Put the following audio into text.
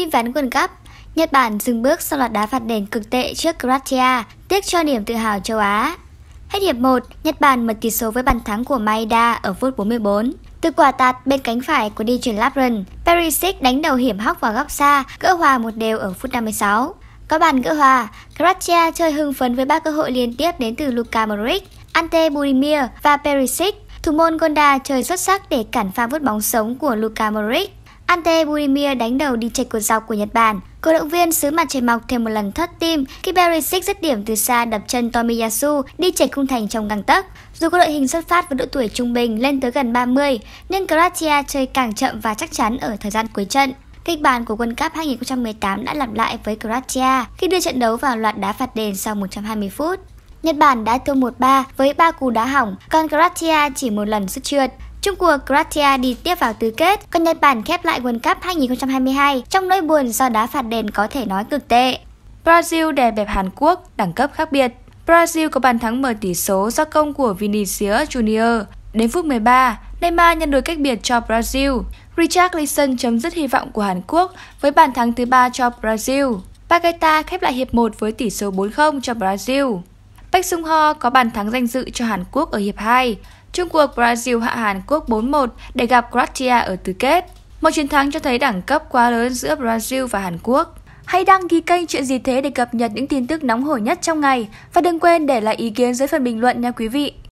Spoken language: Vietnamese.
Tin ván World cấp, Nhật Bản dừng bước sau loạt đá phạt đền cực tệ trước Croatia, tiếc cho niềm tự hào châu Á. Hết hiệp 1, Nhật Bản mở tỷ số với bàn thắng của Maeda ở phút 44. Từ quả tạt bên cánh phải của đi chuyển Labron, Perisic đánh đầu hiểm hóc vào góc xa, gỡ hòa một đều ở phút 56. Có bàn gỡ hòa, Croatia chơi hưng phấn với ba cơ hội liên tiếp đến từ Luka Modric, Ante Budimir và Perisic. Thủ môn Gonda chơi xuất sắc để cản pha vút bóng sống của Luka Modric. Ante Budimir đánh đầu đi chạy cột dọc của Nhật Bản. Cổ động viên xứ mặt trời mọc thêm một lần thất tim khi Berisic dứt điểm từ xa đập chân Tomiyasu đi chạy khung thành trong găng tấc. Dù có đội hình xuất phát với độ tuổi trung bình lên tới gần 30, nhưng Croatia chơi càng chậm và chắc chắn ở thời gian cuối trận. Kịch bản của World Cup 2018 đã lặp lại với Croatia khi đưa trận đấu vào loạt đá phạt đền sau 120 phút. Nhật Bản đã thua 1-3 với 3 cú đá hỏng, còn Croatia chỉ một lần sút trượt. Trung cuộc Croatia đi tiếp vào tứ kết, còn Nhật Bản khép lại World Cup 2022 trong nỗi buồn do đá phạt đền có thể nói cực tệ. Brazil đè bẹp Hàn Quốc, đẳng cấp khác biệt. Brazil có bàn thắng mở tỷ số do công của Vinicius Junior. Đến phút 13, Neymar nhân đôi cách biệt cho Brazil. Richard Leeson chấm dứt hy vọng của Hàn Quốc với bàn thắng thứ ba cho Brazil. Pageta khép lại hiệp 1 với tỷ số 4-0 cho Brazil. Park Sung Ho có bàn thắng danh dự cho Hàn Quốc ở hiệp 2. Trung cuộc Brazil hạ Hàn Quốc 4-1 để gặp Croatia ở tứ kết. Một chiến thắng cho thấy đẳng cấp quá lớn giữa Brazil và Hàn Quốc. Hãy đăng ký kênh Chuyện gì thế để cập nhật những tin tức nóng hổi nhất trong ngày và đừng quên để lại ý kiến dưới phần bình luận nha quý vị.